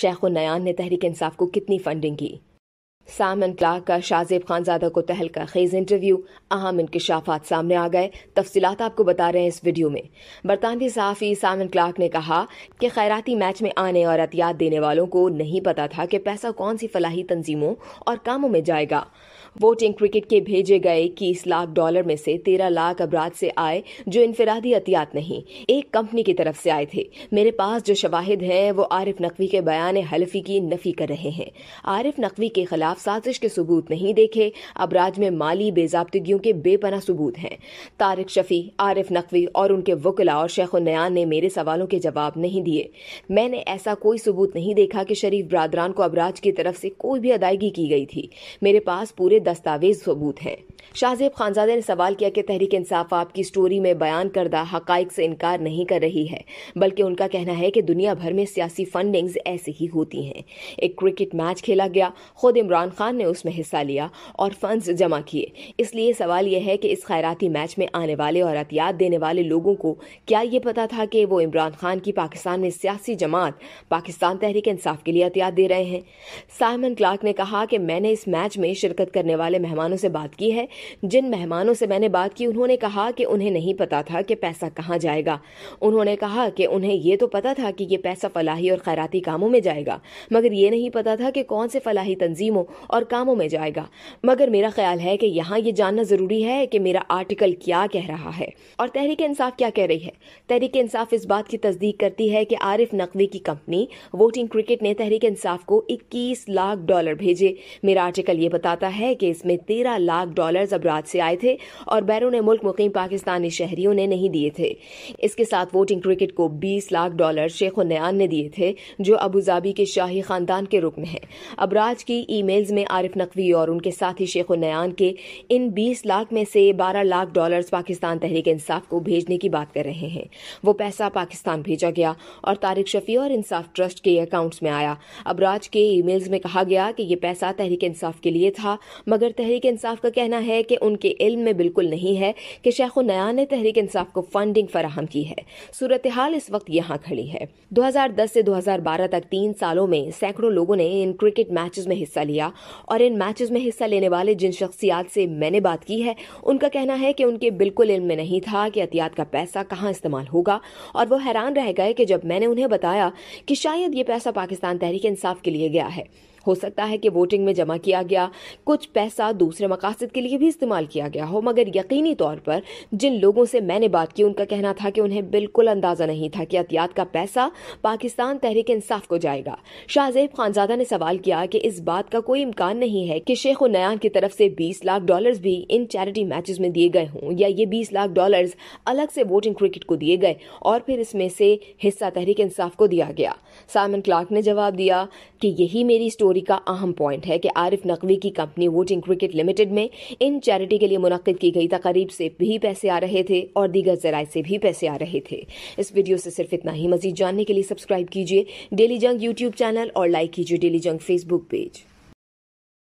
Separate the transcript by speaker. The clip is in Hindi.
Speaker 1: शेख उन्नयान ने तहरीक इंसाफ को कितनी फंडिंग की सामन क्लार्क का शाजेब खानजादा को तहल का खेज इंटरव्यू अहम इंकशाफात सामने आ गए तफसी आपको बता रहे हैं इस वीडियो में बरतानवी सहाफ़ी सामन क्लार्क ने कहा कि खैराती मैच में आने और एहतियात देने वालों को नहीं पता था कि पैसा कौन सी फलाही तंजीमों और कामों में जाएगा वोटिंग क्रिकेट के भेजे गए इक्कीस लाख डॉलर में से तेरह लाख अबराध से आए जो इनफरादी अतियात नहीं एक कंपनी की तरफ से आए थे मेरे पास जो शवाहिद हैं वो आरिफ नकवी के बयान हल्फी की नफी कर रहे हैं आरिफ नकवी के खिलाफ साजिश के सबूत नहीं देखे अब राज्य में माली बेजाबतगियों के बेपना सबूत हैं तारिक शफी आरिफ नकवी और उनके वकला और शेख नयान ने मेरे सवालों के जवाब नहीं दिए मैंने ऐसा कोई सबूत नहीं देखा कि शरीफ बरदरान को अबराज की तरफ से कोई भी अदायगी की गई थी मेरे पास पूरे दस्तावेज सबूत हैं शाहजेब खानजादे ने सवाल किया कि तहरीक इंसाफ आपकी स्टोरी में बयान करदा हकाइक से इनकार नहीं कर रही है बल्कि उनका कहना है कि दुनिया भर में सियासी फंडिंग्स ऐसी ही होती हैं एक क्रिकेट मैच खेला गया खुद इमरान इमरान खान ने उसमें हिस्सा लिया और फंड्स जमा किए इसलिए सवाल यह है कि इस खैराती मैच में आने वाले और अतियात देने वाले लोगों को क्या ये पता था कि वो इमरान खान की पाकिस्तान में सियासी जमात पाकिस्तान तहरीक इंसाफ के लिए अतियात दे रहे हैं साइमन क्लार्क ने कहा कि मैंने इस मैच में शिरकत करने वाले मेहमानों से बात की है जिन मेहमानों से मैंने बात की उन्होंने कहा कि उन्हें नहीं पता था कि पैसा कहाँ जाएगा उन्होंने कहा कि उन्हें ये तो पता था कि ये पैसा फलाही और खैराती कामों में जाएगा मगर ये नहीं पता था कि कौन से फलाही तंजीमों और कामों में जाएगा मगर मेरा ख्याल है कि यहाँ ये जानना ज़रूरी है कि मेरा आर्टिकल क्या कह रहा है और तहरीक इंसाफ क्या कह रही है तहरीक इंसाफ इस बात की तस्दीक करती है कि आरिफ नकवी की कंपनी वोटिंग क्रिकेट ने तहरीक इंसाफ को इक्कीस लाख डॉलर भेजे मेरा आर्टिकल ये बताता है कि इसमें तेरह लाख डॉलर अबराज से आए थे और बैरून मुल्क मुकीम पाकिस्तानी शहरियों ने नहीं दिए थे इसके साथ वोटिंग क्रिकेट को बीस लाख डॉलर शेख उन्यान ने दिए थे जो अबूजाबी के शाही खानदान के रुकन है अबराज की ई मेल में आरिफ नकवी और उनके साथी शेख उन्नयान के इन 20 लाख में से 12 लाख डॉलर्स पाकिस्तान तहरीक इंसाफ को भेजने की बात कर रहे हैं वो पैसा पाकिस्तान भेजा गया और तारिक शफी और इंसाफ ट्रस्ट के अकाउंट्स में आया अबराज के ई में कहा गया कि ये पैसा तहरीक इंसाफ के लिए था मगर तहरीक इंसाफ का कहना है कि उनके इल्म में बिल्कुल नहीं है कि शेख उन्नयान ने तहरीक इंसाफ को फंडिंग फराहम की है सूरत हाल इस वक्त यहाँ खड़ी है 2010 से 2012 तक तीन सालों में सैकड़ों लोगों ने इन क्रिकेट मैचेस में हिस्सा लिया और इन मैचेस में हिस्सा लेने वाले जिन शख्सियात से मैंने बात की है उनका कहना है कि उनके बिल्कुल इल्म में नहीं था कि अतियात का पैसा कहाँ इस्तेमाल होगा और वो हैरान रह गए कि जब मैंने उन्हें बताया कि शायद ये पैसा पाकिस्तान तहरीक इंसाफ के लिए गया है हो सकता है कि वोटिंग में जमा किया गया कुछ पैसा दूसरे मकासद के लिए भी इस्तेमाल किया गया हो मगर यकीनी तौर पर जिन लोगों से मैंने बात की उनका कहना था कि उन्हें बिल्कुल अंदाजा नहीं था कि अतियात का पैसा पाकिस्तान तहरीक इंसाफ को जाएगा शाहजेब खानजादा ने सवाल किया कि इस बात का कोई इम्कान नहीं है कि शेख उन्यान की तरफ से बीस लाख डॉलर भी इन चैरिटी मैच में दिए गए हों या ये बीस लाख डॉलर अलग से वोटिंग क्रिकेट को दिए गए और फिर इसमें से हिस्सा तहरीक इंसाफ को दिया गया सामन क्लार्क ने जवाब दिया कि यही मेरी स्टोरी स्टोरी का अहम पॉइंट है कि आरिफ नकवी की कंपनी वोटिंग क्रिकेट लिमिटेड में इन चैरिटी के लिए मुनद की गई तकरीब से भी पैसे आ रहे थे और दीगर जराये से भी पैसे आ रहे थे इस वीडियो से सिर्फ इतना ही मजीद जानने के लिए सब्सक्राइब कीजिए डेली जंग यूट्यूब चैनल और लाइक कीजिए डेली जंग फेसबुक पेज